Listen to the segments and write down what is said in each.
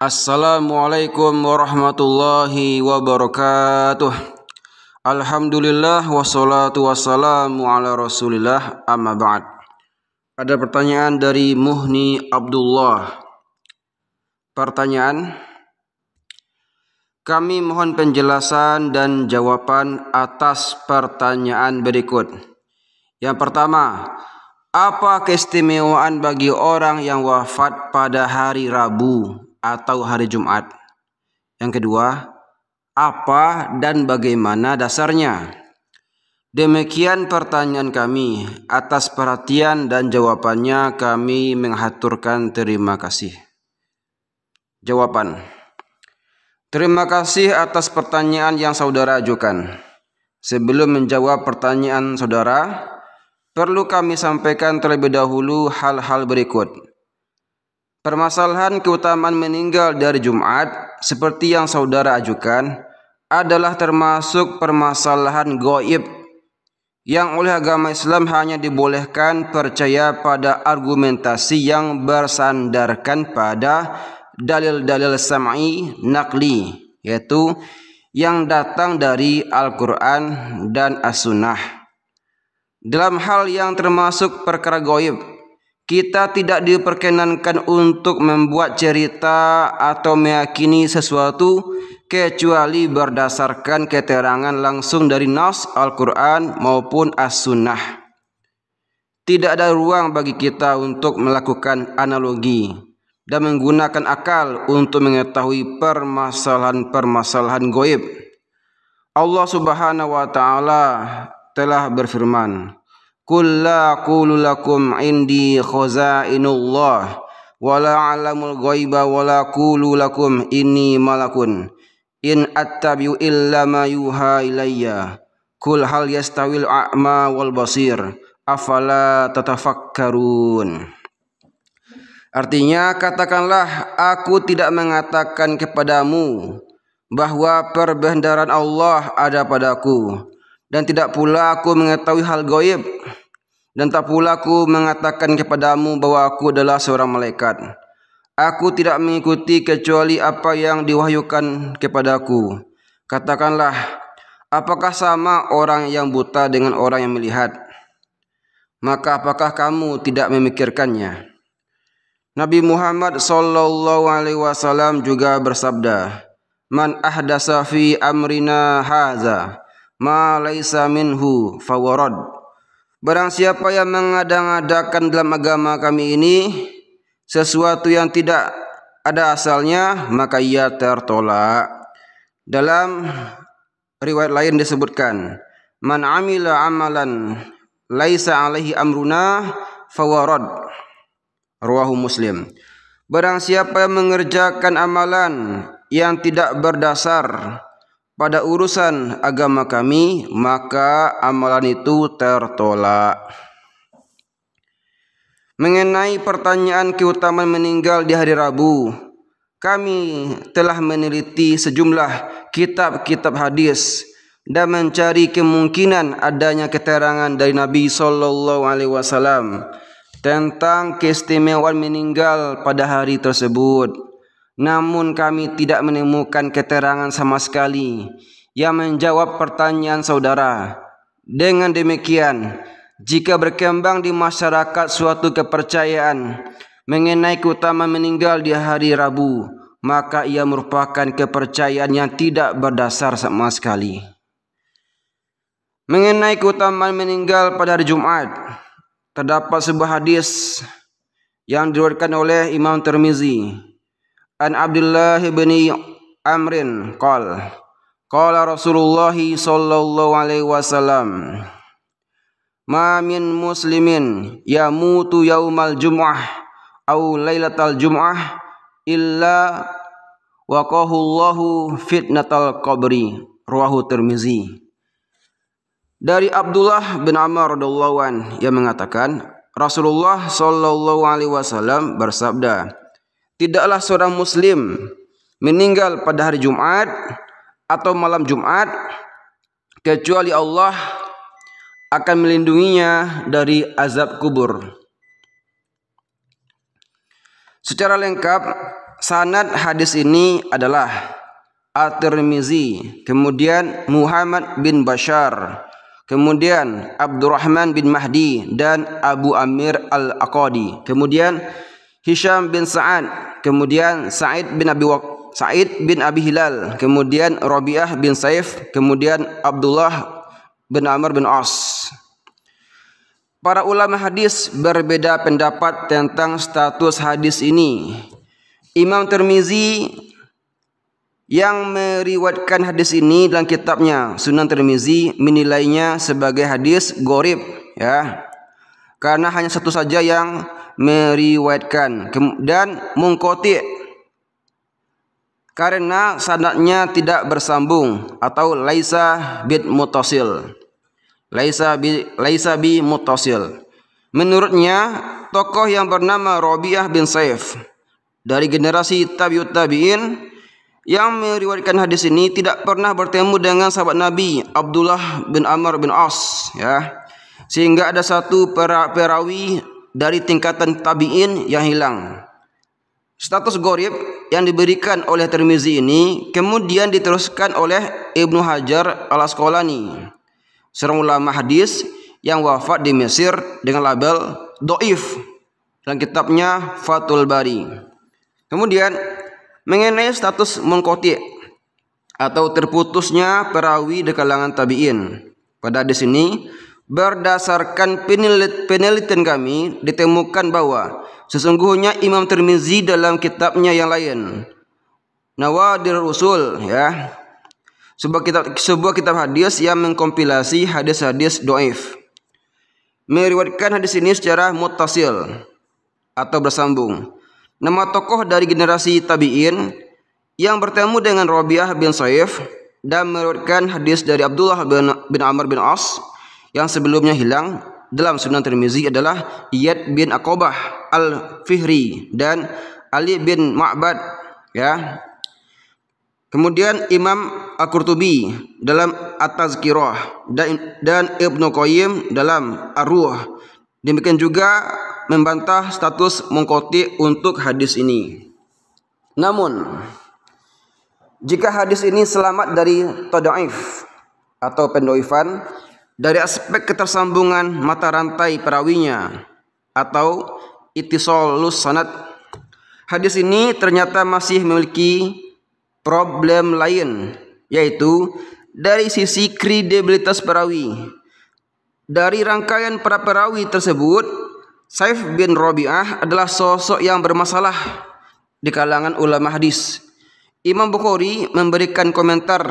Assalamualaikum warahmatullahi wabarakatuh Alhamdulillah wassalatu wassalamu ala rasulillah amma ba'd Ada pertanyaan dari Muhni Abdullah Pertanyaan Kami mohon penjelasan dan jawaban atas pertanyaan berikut Yang pertama apa keistimewaan bagi orang yang wafat pada hari Rabu atau hari Jumat. Yang kedua, apa dan bagaimana dasarnya? Demikian pertanyaan kami. Atas perhatian dan jawabannya kami menghaturkan terima kasih. Jawaban. Terima kasih atas pertanyaan yang saudara ajukan. Sebelum menjawab pertanyaan saudara, perlu kami sampaikan terlebih dahulu hal-hal berikut. Permasalahan keutamaan meninggal dari Jumat seperti yang saudara ajukan adalah termasuk permasalahan goib yang oleh agama Islam hanya dibolehkan percaya pada argumentasi yang bersandarkan pada dalil-dalil sam'i nakli yaitu yang datang dari Al-Quran dan As-Sunnah dalam hal yang termasuk perkara goib kita tidak diperkenankan untuk membuat cerita atau meyakini sesuatu kecuali berdasarkan keterangan langsung dari nas Al-Quran maupun As-Sunnah. Tidak ada ruang bagi kita untuk melakukan analogi dan menggunakan akal untuk mengetahui permasalahan-permasalahan goib. Allah Subhanahu wa taala telah berfirman, kulla qulu lakum indi khazainullah wala alamul ghaiba wala qulu lakum inni malakun in attabi'u illa ma yuha ilayya kul hal yastawil a'ma wal basir afala tatafakkarun Artinya katakanlah aku tidak mengatakan kepadamu bahwa perbendaharaan Allah ada padaku dan tidak pula aku mengetahui hal goib dan tak pula aku mengatakan kepadamu bahwa aku adalah seorang malaikat. Aku tidak mengikuti kecuali apa yang diwahyukan kepadaku. Katakanlah, apakah sama orang yang buta dengan orang yang melihat? Maka apakah kamu tidak memikirkannya? Nabi Muhammad sallallahu alaihi wasallam juga bersabda, "Man ahdasa fi amrina haza ma laisa minhu fawarad." Barang siapa yang mengadang-adakan dalam agama kami ini sesuatu yang tidak ada asalnya, maka ia tertolak. Dalam riwayat lain disebutkan, "Man amila amalan laisa alaihi amruna fawarad." Ruahu Muslim. Barang siapa yang mengerjakan amalan yang tidak berdasar pada urusan agama kami maka amalan itu tertolak. Mengenai pertanyaan keutamaan meninggal di hari Rabu, kami telah meneliti sejumlah kitab-kitab hadis dan mencari kemungkinan adanya keterangan dari Nabi Sallallahu Alaihi Wasallam tentang keistimewaan meninggal pada hari tersebut. Namun kami tidak menemukan keterangan sama sekali yang menjawab pertanyaan saudara. Dengan demikian, jika berkembang di masyarakat suatu kepercayaan mengenai keutama meninggal di hari Rabu, maka ia merupakan kepercayaan yang tidak berdasar sama sekali. Mengenai keutamaan meninggal pada hari Jumat, terdapat sebuah hadis yang diriwayatkan oleh Imam Tirmizi an Abdullah bin Amrin qol qala Rasulullah sallallahu alaihi wasallam ma min muslimin yamutu yaumal jum'ah au lailatal jum'ah illa waqahu Allahu fitnatal qabri ruahu Tirmizi dari Abdullah bin Amr radhiyallahu an yang mengatakan Rasulullah sallallahu alaihi wasallam bersabda tidaklah seorang muslim meninggal pada hari Jumat atau malam Jumat kecuali Allah akan melindunginya dari azab kubur. Secara lengkap sanad hadis ini adalah At-Tirmizi, kemudian Muhammad bin Bashar, kemudian Abdurrahman bin Mahdi dan Abu Amir Al-Aqadi. Kemudian Hisham bin Sa'ad, kemudian Sa'id bin Abi Waqas Sa'id bin Abi Hilal, kemudian Rabi'ah bin Saif, kemudian Abdullah bin Amr bin As. Para ulama hadis berbeda pendapat tentang status hadis ini. Imam Tirmizi yang meriwatkan hadis ini dalam kitabnya Sunan Tirmizi menilainya sebagai hadis gorib ya. Karena hanya satu saja yang meriwayatkan dan mengkotir karena sanadnya tidak bersambung atau laisa bid mutasil laisa bi laisa bi mutasil menurutnya tokoh yang bernama Rabi'ah bin Saif dari generasi tabiut tabi'in yang meriwayatkan hadis ini tidak pernah bertemu dengan sahabat Nabi Abdullah bin Amr bin As ya sehingga ada satu perawi dari tingkatan tabi'in yang hilang. Status gorib yang diberikan oleh Tirmizi ini kemudian diteruskan oleh Ibnu Hajar al Asqalani, seorang ulama hadis yang wafat di Mesir dengan label doif dalam kitabnya Fathul Bari. Kemudian mengenai status mengkoti atau terputusnya perawi di kalangan tabi'in. Pada di sini Berdasarkan penelitian kami ditemukan bahwa sesungguhnya Imam Tirmizi dalam kitabnya yang lain Nawadir Usul ya sebuah kitab sebuah kitab hadis yang mengkompilasi hadis-hadis doif meriwayatkan hadis ini secara mutasil atau bersambung nama tokoh dari generasi tabiin yang bertemu dengan Rabi'ah bin Saif dan meriwayatkan hadis dari Abdullah bin, bin Amr bin As yang sebelumnya hilang dalam Sunan Tirmizi adalah Iyad bin Akobah Al-Fihri dan Ali bin Ma'bad ya. Kemudian Imam Al-Qurtubi dalam At-Tazkirah dan, dan Ibnu Qayyim dalam Ar-Ruh. Demikian juga membantah status mengkoti untuk hadis ini. Namun, jika hadis ini selamat dari tadaif atau pendoifan, dari aspek ketersambungan mata rantai perawinya atau itisolus sanat Hadis ini ternyata masih memiliki problem lain yaitu dari sisi kredibilitas perawi. Dari rangkaian para perawi tersebut, Saif bin Robiah adalah sosok yang bermasalah di kalangan ulama hadis. Imam Bukhari memberikan komentar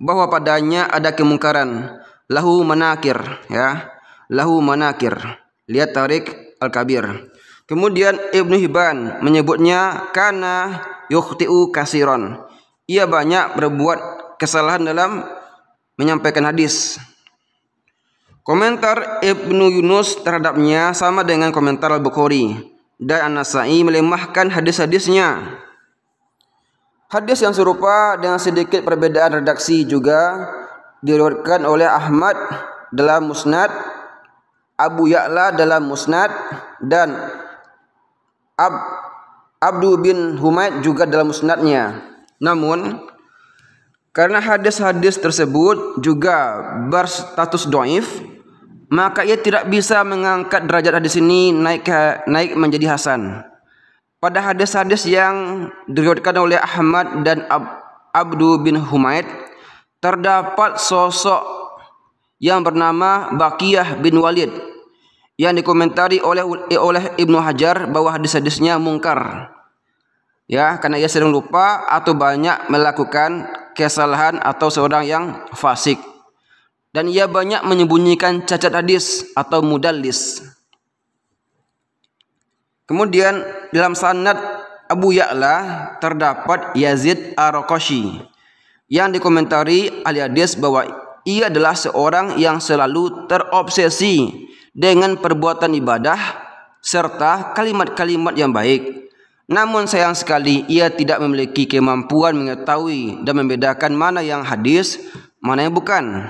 bahwa padanya ada kemungkaran lahu manakir ya lahu manakir lihat tarik al kabir kemudian Ibnu Hibban menyebutnya karena yuhtiu kasiron ia banyak berbuat kesalahan dalam menyampaikan hadis komentar Ibnu Yunus terhadapnya sama dengan komentar Al-Bukhari dan An-Nasai melemahkan hadis-hadisnya Hadis yang serupa dengan sedikit perbedaan redaksi juga diriwayatkan oleh Ahmad dalam Musnad, Abu Ya'la dalam Musnad dan Ab Abdu bin Humaid juga dalam musnadnya. Namun karena hadis-hadis tersebut juga berstatus doif, maka ia tidak bisa mengangkat derajat hadis ini naik naik menjadi hasan. Pada hadis-hadis yang diriwayatkan oleh Ahmad dan Ab Abdu bin Humaid terdapat sosok yang bernama Bakiyah bin Walid yang dikomentari oleh oleh Ibnu Hajar bahwa hadis-hadisnya mungkar. Ya, karena ia sering lupa atau banyak melakukan kesalahan atau seorang yang fasik. Dan ia banyak menyembunyikan cacat hadis atau mudallis. Kemudian dalam sanad Abu Ya'la terdapat Yazid ar yang dikomentari ahli hadis bahwa ia adalah seorang yang selalu terobsesi dengan perbuatan ibadah serta kalimat-kalimat yang baik. Namun sayang sekali ia tidak memiliki kemampuan mengetahui dan membedakan mana yang hadis, mana yang bukan.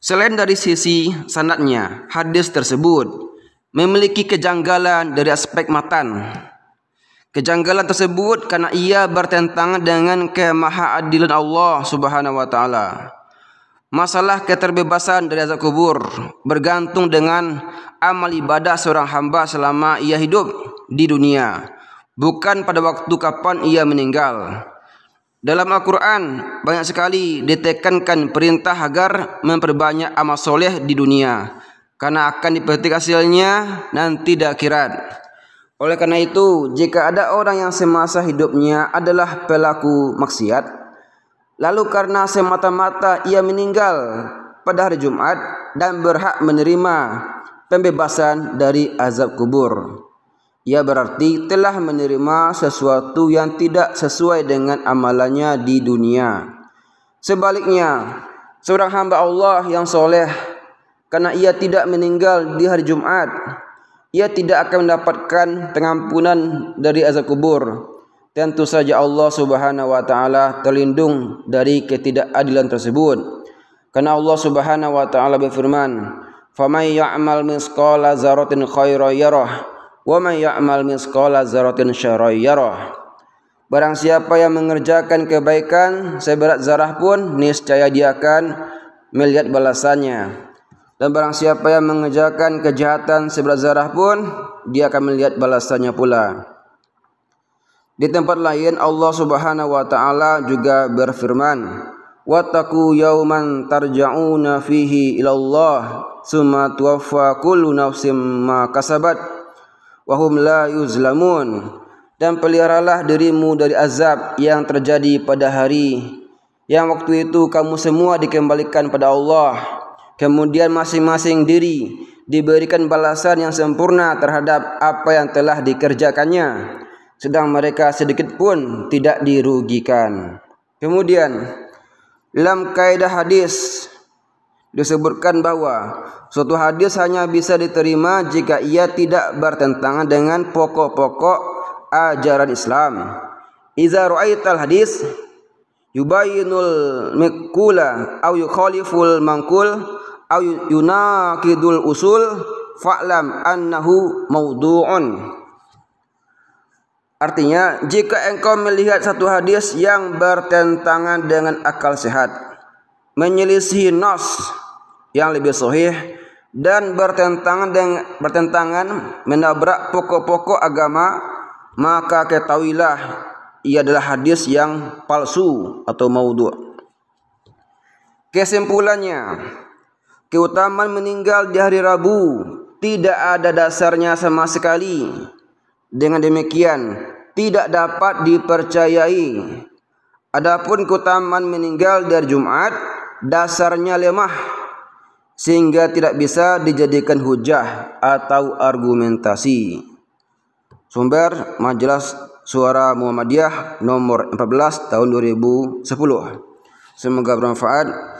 Selain dari sisi sanatnya, hadis tersebut memiliki kejanggalan dari aspek matan Kejanggalan tersebut karena ia bertentangan dengan kemahaadilan Allah Subhanahu wa taala. Masalah keterbebasan dari azab kubur bergantung dengan amal ibadah seorang hamba selama ia hidup di dunia, bukan pada waktu kapan ia meninggal. Dalam Al-Quran banyak sekali ditekankan perintah agar memperbanyak amal soleh di dunia karena akan dipetik hasilnya nanti di akhirat. Oleh karena itu, jika ada orang yang semasa hidupnya adalah pelaku maksiat, lalu karena semata-mata ia meninggal pada hari Jumat dan berhak menerima pembebasan dari azab kubur, ia berarti telah menerima sesuatu yang tidak sesuai dengan amalannya di dunia. Sebaliknya, seorang hamba Allah yang soleh karena ia tidak meninggal di hari Jumat, ia tidak akan mendapatkan pengampunan dari azab kubur. Tentu saja Allah Subhanahu wa taala terlindung dari ketidakadilan tersebut. Karena Allah Subhanahu wa taala berfirman, "Faman ya'mal misqala dzarratin khairan yarah, wa man ya'mal misqala dzarratin syarran yarah." Barang siapa yang mengerjakan kebaikan seberat zarah pun niscaya dia akan melihat balasannya. Dan barang siapa yang mengejarkan kejahatan sebelah zarah pun, dia akan melihat balasannya pula. Di tempat lain Allah Subhanahu wa taala juga berfirman, "Wattaqu yawman tarja'una fihi ila Allah, tsumma tuwaffa kullu nafsin ma kasabat wa hum la yuzlamun." Dan peliharalah dirimu dari azab yang terjadi pada hari yang waktu itu kamu semua dikembalikan pada Allah. Kemudian masing-masing diri diberikan balasan yang sempurna terhadap apa yang telah dikerjakannya, sedang mereka sedikit pun tidak dirugikan. Kemudian, dalam kaidah hadis disebutkan bahwa suatu hadis hanya bisa diterima jika ia tidak bertentangan dengan pokok-pokok ajaran Islam. Iza ru'aital hadis yubayinul mikula au yukhaliful mangkul au yunaqidul usul fa'lam annahu maudu'un Artinya, jika engkau melihat satu hadis yang bertentangan dengan akal sehat, menyelisih nos yang lebih sahih dan bertentangan dengan bertentangan menabrak pokok-pokok agama, maka ketahuilah ia adalah hadis yang palsu atau maudhu. Kesimpulannya, keutamaan meninggal di hari Rabu tidak ada dasarnya sama sekali. Dengan demikian, tidak dapat dipercayai. Adapun keutamaan meninggal dari Jumat dasarnya lemah sehingga tidak bisa dijadikan hujah atau argumentasi. Sumber Majelis Suara Muhammadiyah nomor 14 tahun 2010. Semoga bermanfaat.